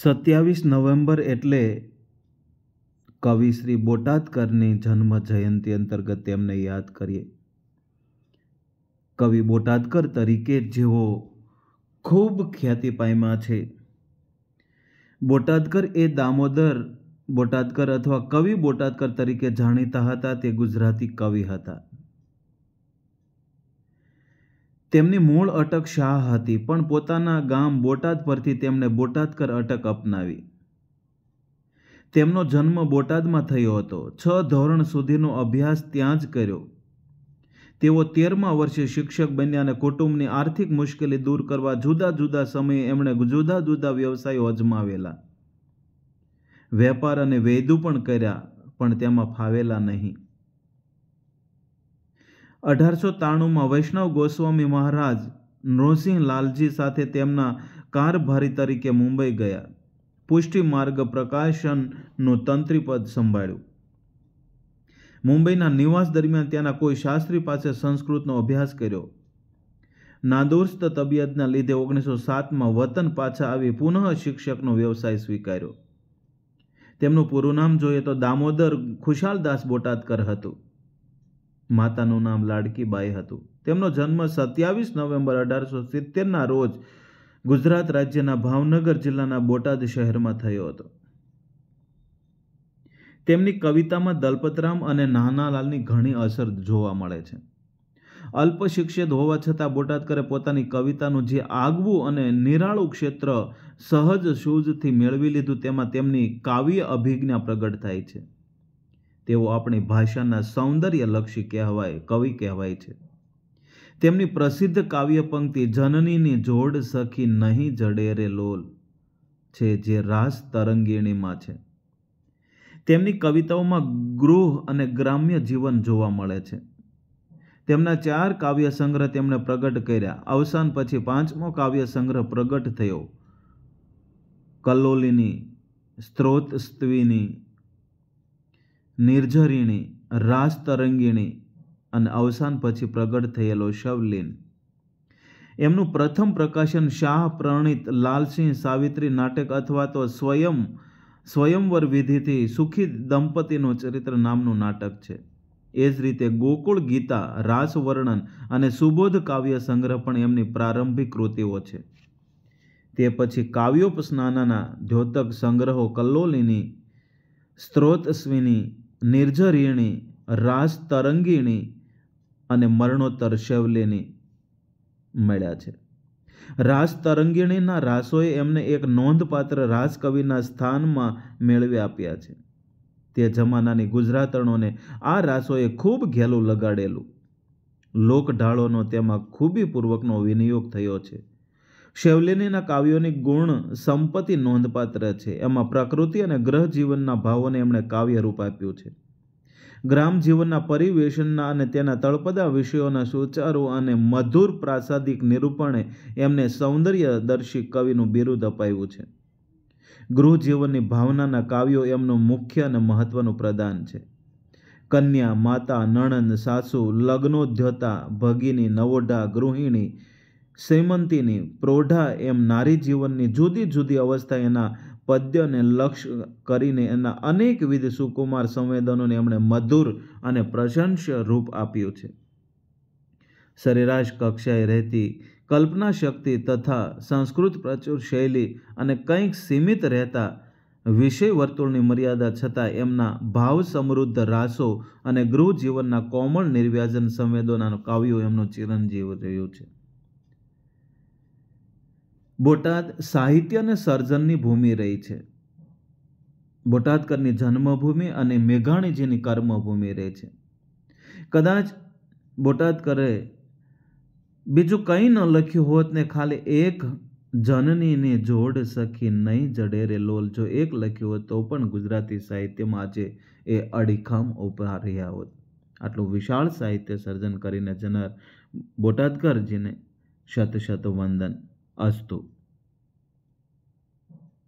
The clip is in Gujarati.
સત્યાવીસ નવેમ્બર એટલે કવિ શ્રી બોટાદકરની જન્મ જયંતિ અંતર્ગત તેમને યાદ કરીએ કવિ બોટાદકર તરીકે જેઓ ખૂબ ખ્યાતિ પામ્યા છે બોટાદકર એ દામોદર બોટાદકર અથવા કવિ બોટાદકર તરીકે જાણીતા હતા તે ગુજરાતી કવિ હતા તેમની મૂળ અટક શાહ હતી પણ પોતાના ગામ બોટાદ પરથી તેમણે બોટાદકર અટક અપનાવી તેમનો જન્મ બોટાદમાં થયો હતો છ ધોરણ સુધીનો અભ્યાસ ત્યાં જ કર્યો તેઓ તેરમા વર્ષે શિક્ષક બન્યા અને કુટુંબની આર્થિક મુશ્કેલી દૂર કરવા જુદા જુદા સમયે એમણે જુદા જુદા વ્યવસાયો અજમાવેલા વેપાર અને વૈદુ પણ કર્યા પણ તેમાં ફાવેલા નહીં અઢારસો ત્રાણુંમાં વૈષ્ણવ ગોસ્વામી મહારાજ નૃસિંહ લાલજી સાથે તેમના કારભારી તરીકે મુંબઈ ગયા પુષ્ટિ માર્ગ પ્રકાશનનું તંત્રીપદ સંભાળ્યું મુંબઈના નિવાસ દરમિયાન ત્યાંના કોઈ શાસ્ત્રી પાસે સંસ્કૃતનો અભ્યાસ કર્યો નાદુરસ્ત તબિયતના લીધે ઓગણીસો સાતમાં વતન પાછા આવી પુનઃ શિક્ષકનો વ્યવસાય સ્વીકાર્યો તેમનું પૂરું નામ જોઈએ તો દામોદર ખુશાલદાસ બોટાદકર હતું માતાનું નામ લાડકીબાઈ હતું તેમનો જન્મ સત્યાવીસ નવેમ્બર અઢારસો સિત્તેરના રોજ ગુજરાત રાજ્યના ભાવનગર જિલ્લાના બોટાદ શહેરમાં થયો હતો તેમની કવિતામાં દલપતરામ અને નાનાલાલની ઘણી અસર જોવા મળે છે અલ્પ શિક્ષિત હોવા છતાં બોટાદકરે પોતાની કવિતાનું જે આગવું અને નિરાળું ક્ષેત્ર સહજ શૂઝથી મેળવી લીધું તેમાં તેમની કાવ્ય અભિજ્ઞા પ્રગટ થાય છે તેઓ આપણી ભાષાના સૌંદર્યલક્ષી કહેવાય કવિ કહેવાય છે તેમની પ્રસિદ્ધ કાવ્ય પંક્તિ જનનીની જોડ સખી નહીં જડે રે લોલ છે જે રાસ તરંગીણીમાં છે તેમની કવિતાઓમાં ગૃહ અને ગ્રામ્ય જીવન જોવા મળે છે તેમના ચાર કાવ્ય સંગ્રહ તેમણે પ્રગટ કર્યા અવસાન પછી પાંચમો કાવ્ય સંગ્રહ પ્રગટ થયો કલોલીની સ્ત્રોતસ્ત્વીની નિર્ઝરીણી રાજતરંગીણી અને અવસાન પછી પ્રગટ થયેલો શવલીન એમનું પ્રથમ પ્રકાશન શાહ પ્રણીત લાલસિંહ સાવિત્રી નાટક અથવા તો સ્વયં સ્વયંવર વિધિથી સુખી દંપતીનું ચરિત્ર નામનું નાટક છે એ જ રીતે ગોકુળ ગીતા રાસવર્ણન અને સુબોધ કાવ્ય સંગ્રહ પણ એમની પ્રારંભિક કૃતિઓ છે તે પછી કાવ્યોપસ્નાનાના દ્યોતક સંગ્રહો કલ્લોલીની સ્ત્રોતસ્વીની નિર્જરીણી રાસ તરંગીણી અને મરણોત્તર શૈવલીની મળ્યા છે રાસ તરંગીણીના રાસોએ એમને એક નોંધપાત્ર રાસ કવિના સ્થાનમાં મેળવી આપ્યા છે તે જમાનાની ગુજરાતણોને આ રાસોએ ખૂબ ઘેલું લગાડેલું લોકઢાળોનો તેમાં ખૂબીપૂર્વકનો વિનિયોગ થયો છે શૈવલેનીના કાવ્યોની ગુણ સંપત્તિ નોંધપાત્ર છે એમાં પ્રકૃતિ અને ગ્રહ જીવનના ભાવોને એમણે કાવ્ય રૂપ આપ્યું છે ગ્રામ જીવનના પરિવેશનના અને તેના તળપદા વિષયોના સુચારો અને મધુર પ્રાસાદિક નિરૂપણે એમને સૌંદર્યદર્શી કવિનું બિરુદ અપાયું છે ગૃહ જીવનની ભાવનાના કાવ્યો એમનું મુખ્ય અને મહત્વનું પ્રદાન છે કન્યા માતા નણંદ સાસુ લગ્નોદ્યોતા ભગિની નવોઢા ગૃહિણી શ્રીમંતીની પ્રૌઢા એમ નારી જીવનની જુદી જુદી અવસ્થા એના પદ્યને લક્ષ્ય કરીને એના અનેકવિધ સુકુમાર સંવેદનોને એમણે મધુર અને પ્રશંસ્ય રૂપ આપ્યું છે સરેરાશ કક્ષાએ રહેતી કલ્પના શક્તિ તથા સંસ્કૃત પ્રચુર શૈલી અને કંઈક સીમિત રહેતા વિષય વર્તુળની મર્યાદા છતાં એમના ભાવ સમૃદ્ધ રાસો અને ગૃહ જીવનના કોમળ નિર્વ્યાજન સંવેદનાનું કાવ્યો એમનું ચિરંજીવ રહ્યું છે બોટાદ સાહિત્ય અને સર્જનની ભૂમિ રહી છે બોટાદકરની જન્મભૂમિ અને મેઘાણીજીની કર્મભૂમિ રહી છે કદાચ બોટાદકરે બીજું કંઈ ન લખ્યું હોત ને ખાલી એક જનનીને જોડ સખી નહીં જડેરે લોલ જો એક લખ્યું હોત તો પણ ગુજરાતી સાહિત્યમાં આજે એ અડીખમ ઉભા રહ્યા હોત આટલું વિશાળ સાહિત્ય સર્જન કરીને જનાર બોટાદકરજીને શત શત વંદન અસ્તુ